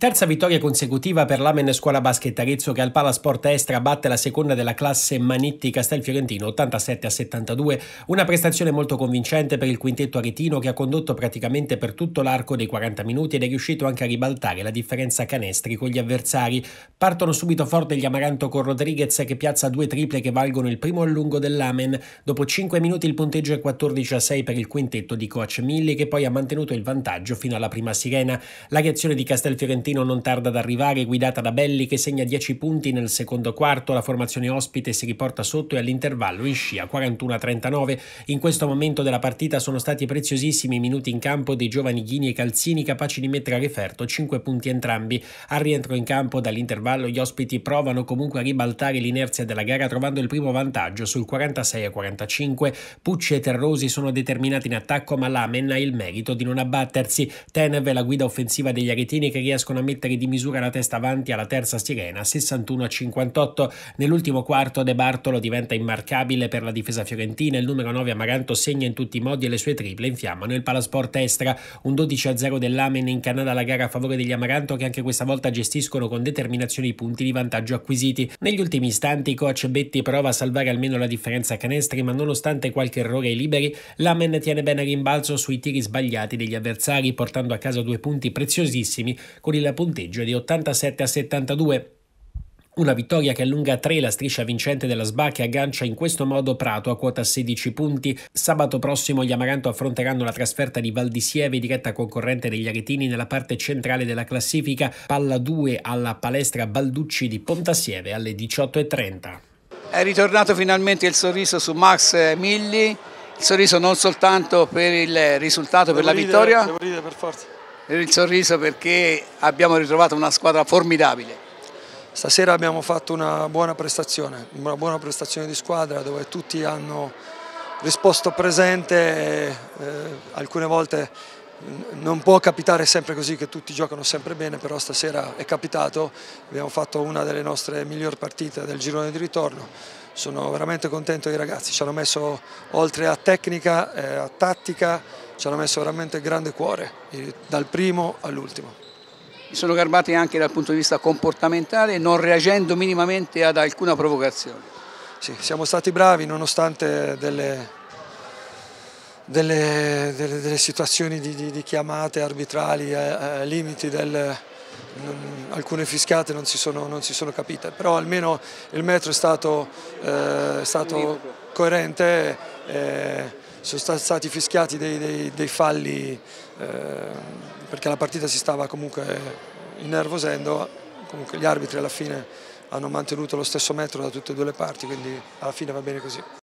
Terza vittoria consecutiva per l'Amen Scuola Basket Arezzo che al Palasport Estra batte la seconda della classe Manitti Castelfiorentino 87 a 72, una prestazione molto convincente per il quintetto aretino che ha condotto praticamente per tutto l'arco dei 40 minuti ed è riuscito anche a ribaltare la differenza canestri con gli avversari. Partono subito forte gli Amaranto con Rodriguez che piazza due triple che valgono il primo allungo dell'Amen. Dopo 5 minuti il punteggio è 14 a 6 per il quintetto di coach Milli che poi ha mantenuto il vantaggio fino alla prima sirena. La reazione di Castelfiorentino Trentino non tarda ad arrivare, guidata da Belli che segna 10 punti nel secondo quarto, la formazione ospite si riporta sotto e all'intervallo in scia 41-39. In questo momento della partita sono stati preziosissimi i minuti in campo dei giovani Ghini e Calzini capaci di mettere a referto 5 punti entrambi. Al rientro in campo dall'intervallo gli ospiti provano comunque a ribaltare l'inerzia della gara trovando il primo vantaggio sul 46-45. Pucci e Terrosi sono determinati in attacco ma Lamen ha il merito di non abbattersi. Tenev è la guida offensiva degli aretini che riescono a a mettere di misura la testa avanti alla terza sirena 61 a 58. Nell'ultimo quarto De Bartolo diventa immarcabile per la difesa fiorentina, il numero 9 Amaranto segna in tutti i modi e le sue triple infiammano il palasport estra. Un 12 a 0 dell'Amen in Canada la gara a favore degli Amaranto che anche questa volta gestiscono con determinazione i punti di vantaggio acquisiti. Negli ultimi istanti coach Betti prova a salvare almeno la differenza canestri ma nonostante qualche errore ai liberi l'Amen tiene bene rimbalzo sui tiri sbagliati degli avversari portando a casa due punti preziosissimi con il punteggio di 87 a 72. Una vittoria che allunga a 3 la striscia vincente della SBA che aggancia in questo modo Prato a quota 16 punti. Sabato prossimo gli Amaranto affronteranno la trasferta di Valdisieve, diretta concorrente degli Aretini nella parte centrale della classifica. Palla 2 alla palestra Balducci di Pontassieve alle 18.30. È ritornato finalmente il sorriso su Max Milli, il sorriso non soltanto per il risultato, devo per la vittoria. Devo ridere per forza il sorriso perché abbiamo ritrovato una squadra formidabile. Stasera abbiamo fatto una buona prestazione, una buona prestazione di squadra dove tutti hanno risposto presente, e, eh, alcune volte non può capitare sempre così che tutti giocano sempre bene, però stasera è capitato, abbiamo fatto una delle nostre migliori partite del girone di ritorno, sono veramente contento dei ragazzi, ci hanno messo oltre a tecnica, eh, a tattica, ci hanno messo veramente grande cuore, dal primo all'ultimo. Sono garbati anche dal punto di vista comportamentale, non reagendo minimamente ad alcuna provocazione. Sì, siamo stati bravi nonostante delle delle, delle, delle situazioni di, di, di, chiamate arbitrali, eh, eh limiti del, alcune fischiate non si, sono, non si, sono, capite, però almeno il metro è stato, eh, stato coerente, eh, sono stati fischiati dei, dei, dei falli eh, perché la partita si stava comunque innervosendo, comunque gli arbitri alla fine hanno mantenuto lo stesso metro da tutte e due le parti, quindi alla fine va bene così.